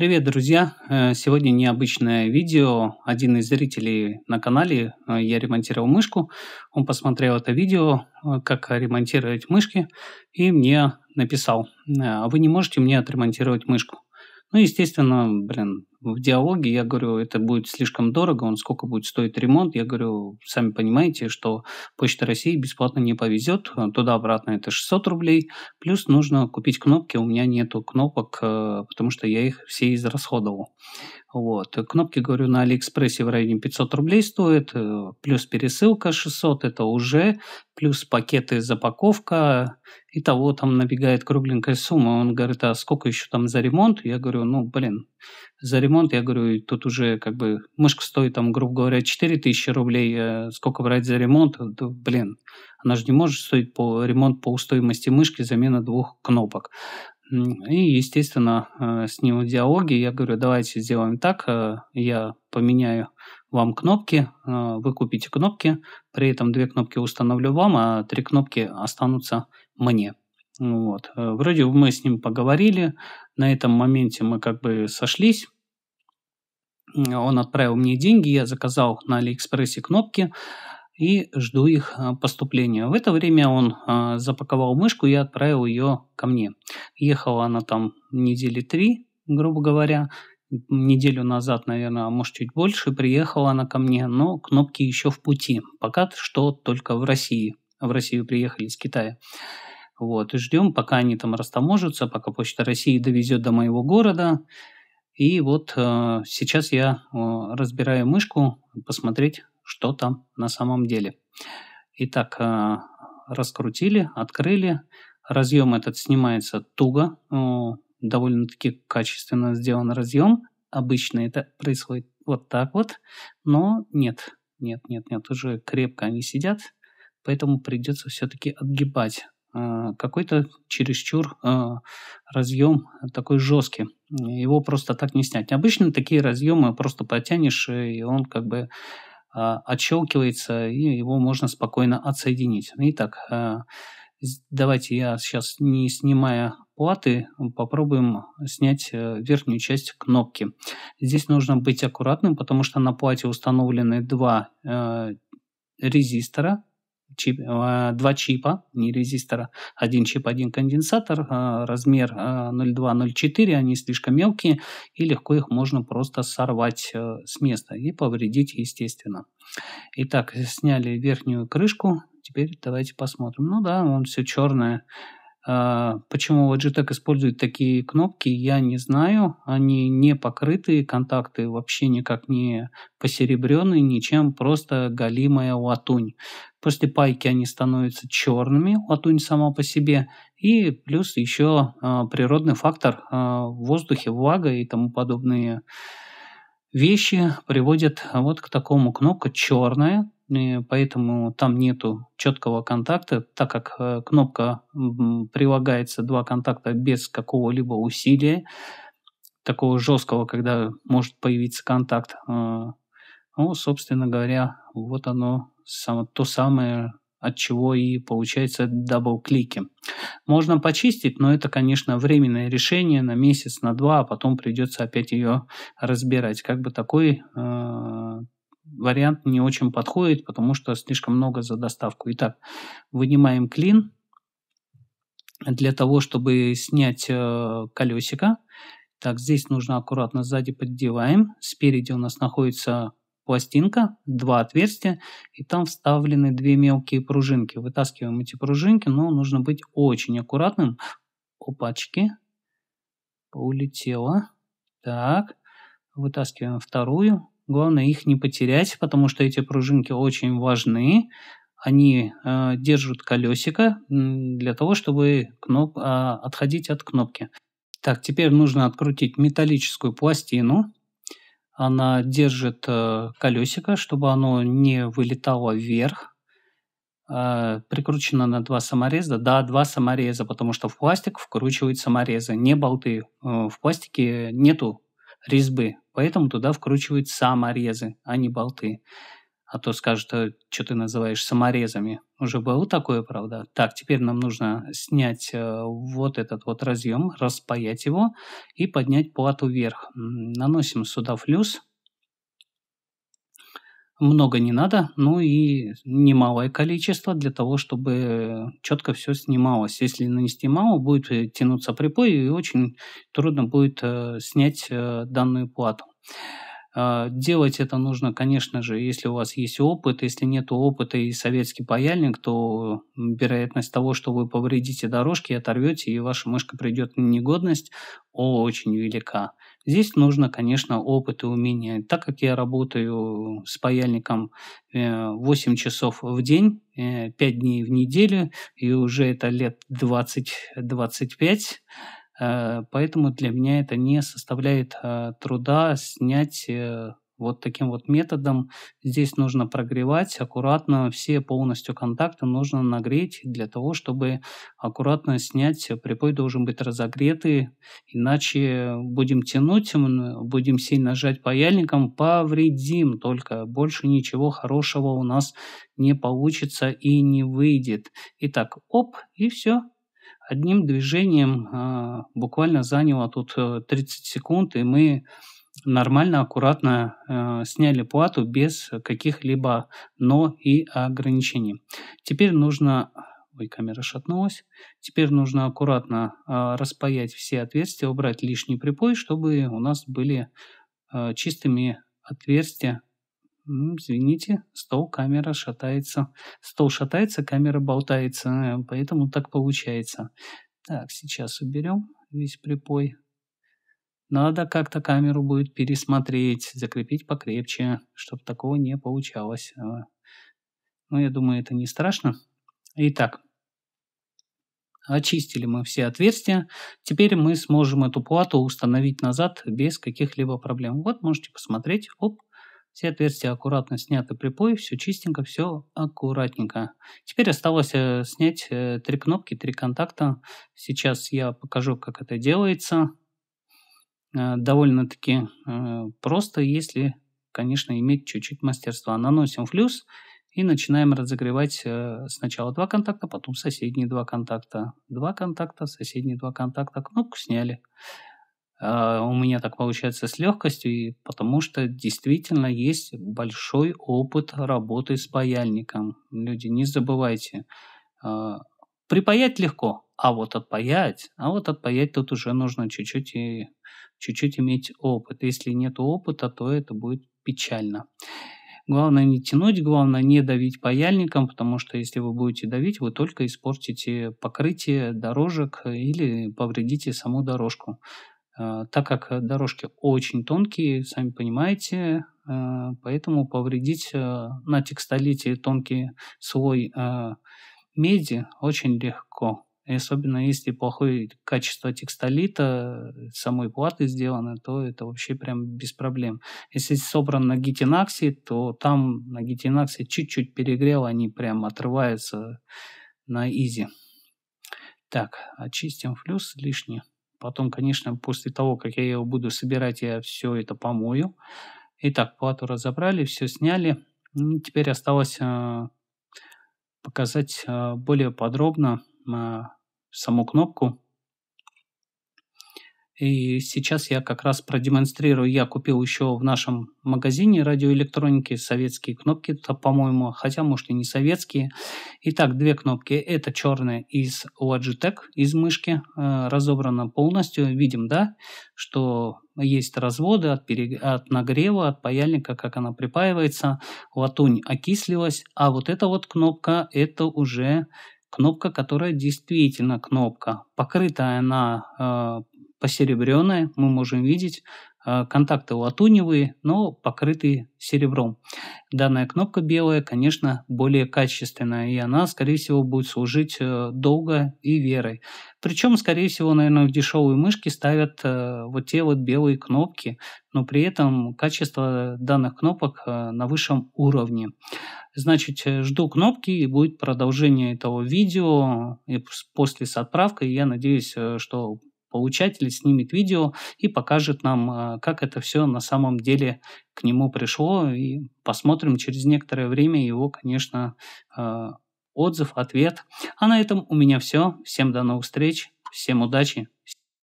Привет, друзья! Э, сегодня необычное видео. Один из зрителей на канале, э, я ремонтировал мышку, он посмотрел это видео, э, как ремонтировать мышки, и мне написал, а вы не можете мне отремонтировать мышку? Ну, естественно, блин, в диалоге, я говорю, это будет слишком дорого, он сколько будет стоить ремонт, я говорю, сами понимаете, что Почта России бесплатно не повезет, туда-обратно это 600 рублей, плюс нужно купить кнопки, у меня нету кнопок, э, потому что я их все израсходовал. Вот. Кнопки, говорю, на Алиэкспрессе в районе 500 рублей стоит, э, плюс пересылка 600, это уже, плюс пакеты запаковка, и того там набегает кругленькая сумма. Он говорит, а сколько еще там за ремонт? Я говорю, ну, блин, за ремонт, я говорю, тут уже как бы мышка стоит там, грубо говоря, тысячи рублей, э, сколько брать за ремонт, да, блин, она же не может стоить по ремонт по стоимости мышки замена двух кнопок. И, естественно, э, с ним в диалоге я говорю, давайте сделаем так, э, я поменяю вам кнопки, вы купите кнопки, при этом две кнопки установлю вам, а три кнопки останутся мне. Ну вот. Э, вроде мы с ним поговорили, на этом моменте мы как бы сошлись. Он отправил мне деньги, я заказал на Алиэкспрессе кнопки и жду их э, поступления. В это время он э, запаковал мышку и отправил ее ко мне. Ехала она там недели три, грубо говоря, неделю назад, наверное, а может чуть больше, приехала она ко мне, но кнопки еще в пути. Пока что только в России. В Россию приехали из Китая. Вот, и ждем, пока они там растаможатся, пока Почта России довезет до моего города. И вот э, сейчас я э, разбираю мышку, посмотреть, что там на самом деле. Итак, э, раскрутили, открыли. Разъем этот снимается туго, э, довольно-таки качественно сделан разъем. Обычно это происходит вот так вот, но нет, нет, нет, нет, уже крепко они сидят, поэтому придется все-таки отгибать Э, какой-то чересчур э, разъем такой жесткий. Его просто так не снять. Обычно такие разъемы просто потянешь, э, и он как бы а, отщелкивается, и его можно спокойно отсоединить. Итак, давайте я сейчас, не снимая платы, попробуем снять верхнюю часть кнопки. Здесь нужно быть аккуратным, потому что на плате установлены два резистора чип, э, два чипа, не резистора, один чип, один конденсатор, э, размер 0,2-0,4, э, они слишком мелкие, и легко их можно просто сорвать с места и повредить, естественно. Итак, сняли верхнюю крышку, теперь давайте посмотрим. Ну да, он все черное. Почему Logitech использует такие кнопки, я не знаю. Они не покрытые, контакты вообще никак не посеребренные, ничем, просто галимая латунь. После пайки они становятся черными, латунь сама по себе, и плюс еще а, природный фактор а, в воздухе, влага и тому подобные вещи приводят вот к такому кнопка черная, и поэтому там нету четкого контакта, так как э, кнопка прилагается два контакта без какого-либо усилия, такого жесткого, когда может появиться контакт. А. Ну, собственно говоря, вот оно само, то самое, от чего и получается дабл-клики. Можно почистить, но это, конечно, временное решение на месяц, на два, а потом придется опять ее разбирать. Как бы такой э, вариант не очень подходит, потому что слишком много за доставку. Итак, вынимаем клин для того, чтобы снять э, колесико. Так, здесь нужно аккуратно сзади поддеваем. Спереди у нас находится пластинка, два отверстия, и там вставлены две мелкие пружинки. Вытаскиваем эти пружинки, но нужно быть очень аккуратным. Опачки. Улетела. Так. Вытаскиваем вторую. Главное их не потерять, потому что эти пружинки очень важны. Они э, держат колесико для того, чтобы кноп, э, отходить от кнопки. Так, теперь нужно открутить металлическую пластину. Она держит э, колесико, чтобы оно не вылетало вверх. Э, прикручена на два самореза. Да, два самореза, потому что в пластик вкручивают саморезы, не болты. Э, в пластике нету резьбы, поэтому туда вкручивают саморезы, а не болты а то скажут, «А что ты называешь саморезами. Уже было такое, правда? Так, теперь нам нужно снять э, вот этот вот разъем, распаять его и поднять плату вверх. Наносим сюда флюс. Много не надо, ну и немалое количество для того, чтобы четко все снималось. Если нанести мало, будет э, тянуться припой и очень трудно будет э, снять данную плату. А, делать это нужно, конечно же, если у вас есть опыт. Если нет опыта и советский паяльник, то вероятность того, что вы повредите дорожки, оторвете, и ваша мышка придет в негодность, очень велика. Здесь нужно, конечно, опыт и умение. Так как я работаю с паяльником 8 э, часов в день, 5 э, дней в неделю, и уже это лет 20-25, Э, поэтому для меня это не составляет а, труда снять э, вот таким вот методом. Здесь нужно прогревать аккуратно, все полностью контакты нужно нагреть для того, чтобы аккуратно снять. Э, Припой должен быть разогретый, иначе будем тянуть, будем сильно жать паяльником, повредим только. Больше ничего хорошего у нас не получится и не выйдет. Итак, оп, и все одним движением э, буквально заняло тут 30 э, секунд, и мы нормально, аккуратно э, сняли плату без каких-либо «но» и ограничений. Теперь нужно... Ой, камера шатнулась. Теперь нужно аккуратно распаять все отверстия, убрать лишний припой, чтобы у нас были чистыми отверстия извините, стол, камера шатается. Стол шатается, камера болтается, э, поэтому так получается. Так, сейчас уберем весь припой. Надо как-то камеру будет пересмотреть, закрепить покрепче, чтобы такого не получалось. Э, Но ну, я думаю, это не страшно. Итак, очистили мы все отверстия. Теперь мы сможем эту плату установить назад без каких-либо проблем. Вот можете посмотреть. Оп, все отверстия аккуратно сняты приплой, все чистенько, все аккуратненько. Теперь осталось э, снять э, три кнопки, три контакта. Сейчас я покажу, как это делается. Э, довольно-таки просто, если, конечно, иметь чуть-чуть мастерства. Наносим флюс и начинаем разогревать сначала два контакта, потом соседние два контакта. Два контакта, соседние два контакта. Кнопку сняли. А, у меня так получается с легкостью, потому что действительно есть большой опыт работы с паяльником. Люди, не забывайте, а, припаять легко, а вот отпаять, а вот отпаять тут уже нужно чуть-чуть и чуть-чуть иметь опыт. Если нет опыта, то это будет печально. Главное не тянуть, главное не давить паяльником, потому что если вы будете давить, вы только испортите покрытие дорожек или повредите саму дорожку. А, так как дорожки очень тонкие, сами понимаете, а, поэтому повредить э, на текстолите тонкий слой а, меди очень легко. И особенно если плохое качество текстолита, э, самой платы сделано, то это вообще прям без проблем. Если собран на гитинаксе, то там на гитинаксе чуть-чуть перегрел, они прям отрываются на изи. Так, очистим флюс лишний. Потом, конечно, после того, как я его буду собирать, я все это помою. Итак, плату разобрали, все сняли. Ну, теперь осталось э, показать э, более подробно э, саму кнопку и сейчас я как раз продемонстрирую. Я купил еще в нашем магазине радиоэлектроники советские кнопки, по-моему, хотя, может, и не советские. Итак, две кнопки. Это черная из Logitech, из мышки, э, разобрана полностью. Видим, да, что есть разводы от, перег... от нагрева, от паяльника, как она припаивается. Латунь окислилась. А вот эта вот кнопка, это уже кнопка, которая действительно кнопка. Покрытая она э, посеребренная, мы можем видеть э, контакты латуневые, но покрытые серебром. Данная кнопка белая, конечно, более качественная, и она, скорее всего, будет служить э, долго и верой. Причем, скорее всего, наверное, в дешевые мышки ставят э, вот те вот белые кнопки, но при этом качество данных кнопок на высшем уровне. Значит, жду кнопки, и будет продолжение этого видео и после с отправкой. Я надеюсь, что получатель снимет видео и покажет нам, а, как это все на самом деле к нему пришло. И посмотрим через некоторое время его, конечно, а, отзыв, ответ. А на этом у меня все. Всем до новых встреч. Всем удачи.